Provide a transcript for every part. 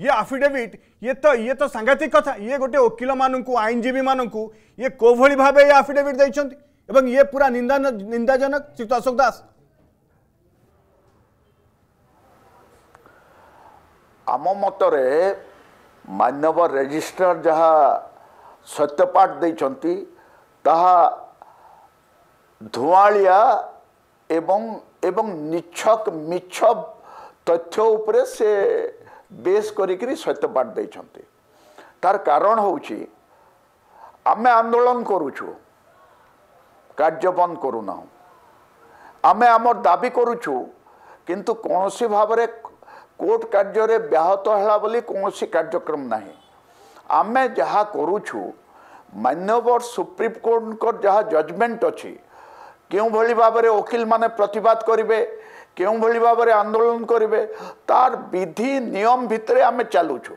ये आफिडेविट ये तो ये तो सांघातिक कथा ये गोटे वकिल मानू आईनजीवी मानू ये कोभली भाव ये आफिडेविट देखते एवं ये पूरा निंदा निंदाजनक श्रीयुक्त अशोक दास आम मतरे मानव रेजिस्टर जहाँ सत्यपाठ दे ତାହା ଧୂଆଁଳିଆ ଏବଂ ଏବଂ ନିଛକ ମିଛ ତଥ୍ୟ ଉପରେ ବେସ୍ କରିକିରି ସତ୍ୟପାଠ ଦେଇଛନ୍ତି ତାର କାରଣ ହେଉଛି ଆମେ ଆନ୍ଦୋଳନ କରୁଛୁ କାର୍ଯ୍ୟ ବନ୍ଦ କରୁନାହୁଁ ଆମେ ଆମର ଦାବି କରୁଛୁ କିନ୍ତୁ କୌଣସି ଭାବରେ କୋର୍ଟ କାର୍ଯ୍ୟରେ ବ୍ୟାହତ ହେଲା ବୋଲି କୌଣସି କାର୍ଯ୍ୟକ୍ରମ ନାହିଁ ଆମେ ଯାହା କରୁଛୁ ମାନ୍ୟବର ସୁପ୍ରିମକୋର୍ଟଙ୍କର ଯାହା ଜଜମେଣ୍ଟ ଅଛି କେଉଁଭଳି ଭାବରେ ଓକିଲମାନେ ପ୍ରତିବାଦ କରିବେ କେଉଁଭଳି ଭାବରେ ଆନ୍ଦୋଳନ କରିବେ ତାର ବିଧି ନିୟମ ଭିତରେ ଆମେ ଚାଲୁଛୁ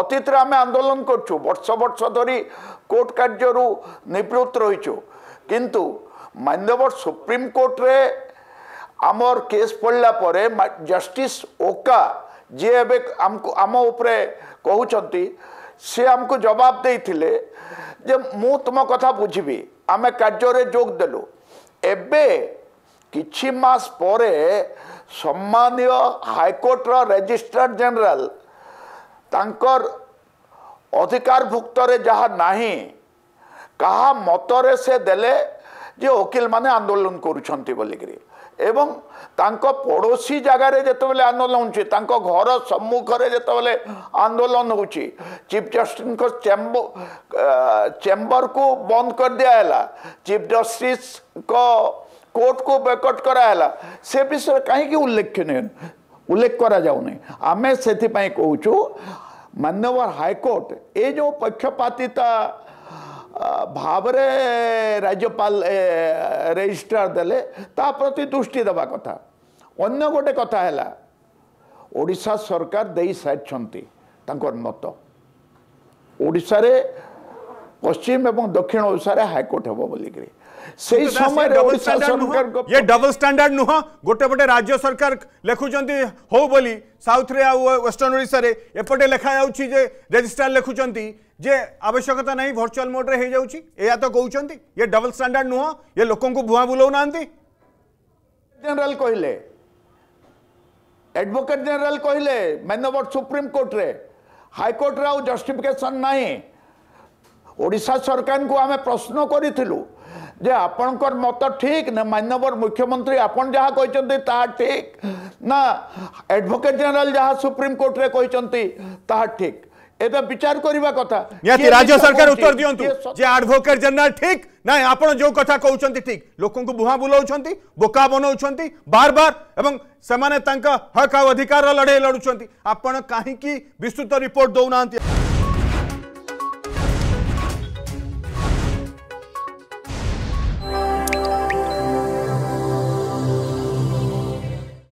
ଅତୀତରେ ଆମେ ଆନ୍ଦୋଳନ କରୁଛୁ ବର୍ଷ ବର୍ଷ ଧରି କୋର୍ଟ କାର୍ଯ୍ୟରୁ ନିବୃତ୍ତ ରହିଛୁ କିନ୍ତୁ ମାନ୍ୟବର ସୁପ୍ରିମକୋର୍ଟରେ ଆମର କେସ୍ ପଡ଼ିଲା ପରେ ଜଷ୍ଟିସ୍ ଓକା ଯିଏ ଏବେ ଆମକୁ ଆମ ଉପରେ କହୁଛନ୍ତି ସେ ଆମକୁ ଜବାବ ଦେଇଥିଲେ ଯେ ମୁଁ ତୁମ କଥା ବୁଝିବି ଆମେ କାର୍ଯ୍ୟରେ ଯୋଗ ଦେଲୁ ଏବେ କିଛି ମାସ ପରେ ସମ୍ମାନୀୟ ହାଇକୋର୍ଟର ରେଜିଷ୍ଟ୍ରାର ଜେନେରାଲ ତାଙ୍କର ଅଧିକାରଭୁକ୍ତରେ ଯାହା ନାହିଁ କାହା ମତରେ ସେ ଦେଲେ ଯେ ଓକିଲମାନେ ଆନ୍ଦୋଳନ କରୁଛନ୍ତି ବୋଲିକିରି ଏବଂ ତାଙ୍କ ପଡ଼ୋଶୀ ଜାଗାରେ ଯେତେବେଳେ ଆନ୍ଦୋଳନ ହେଉଛି ତାଙ୍କ ଘର ସମ୍ମୁଖରେ ଯେତେବେଳେ ଆନ୍ଦୋଳନ ହେଉଛି ଚିଫ୍ ଜଷ୍ଟିସଙ୍କ ଚେମ୍ବରକୁ ବନ୍ଦ କରିଦିଆହେଲା ଚିଫ୍ ଜଷ୍ଟିସଙ୍କ कोर्ट को बैकट कराला से विषय कहीं उल्लेख उल्लेख करमें से कौ मानवर हाइकोर्ट यो पक्षपातिता भाव राज्यपाल रेजिस्ट्रार दे प्रति दृष्टि देवा कथा अन्न गोटे कथा है ओडा सरकार दे सारी मत ओडे पश्चिम एवं दक्षिण ओशार हाइकोर्ट हे बोलिकी সেই সময় ডাবল স্ট্যান্ডার্ড নোহা ইয়ে ডাবল স্ট্যান্ডার্ড নোহা গটে বটে রাজ্য সরকার লেখু จ ন্তি হো বলি সাউথ রে আ ওয়েস্টার্ন ওড়িশারে এপটে লেখা আউচি যে রেজিস্টার লেখু จ ন্তি যে আবশ্যকতা নাই ভার্চুয়াল মোড রে হে যাওচি এয়া তো কউচন্তি ইয়ে ডাবল স্ট্যান্ডার্ড নোহা ইয়ে লোকଙ୍କୁ ভুয়া বুলৌনাନ୍ତି জেনারেল কইলে অ্যাডভোকেট জেনারেল কইলে মাইনো বট সুপ্রিম কোর্ট রে হাইকোর্ট রে আউ জাস্টিফিকেশন নাই ওড়িশা সরকার কো আমি প্রশ্ন করিছিলু जे आपण मत ठीक ना मान्यवर मुख्यमंत्री आपण जहाँ कहते ठीक ना एडवोकेट जनरल जहाँ सुप्रीम कोर्ट रे कहते ठीक विचार करबा कथा नियाति राज्य सरकार उत्तर दियंतु जे एडवोकेट जनरल ठीक ना आपण जो कथा कहउछंती ठीक लोकन बुहा बुलाउछंती बोका बनाउछंती बार बार एवं से तांका हक अधिकार लडे लडुछंती आपण काहे की विस्तृत रिपोर्ट दउनांती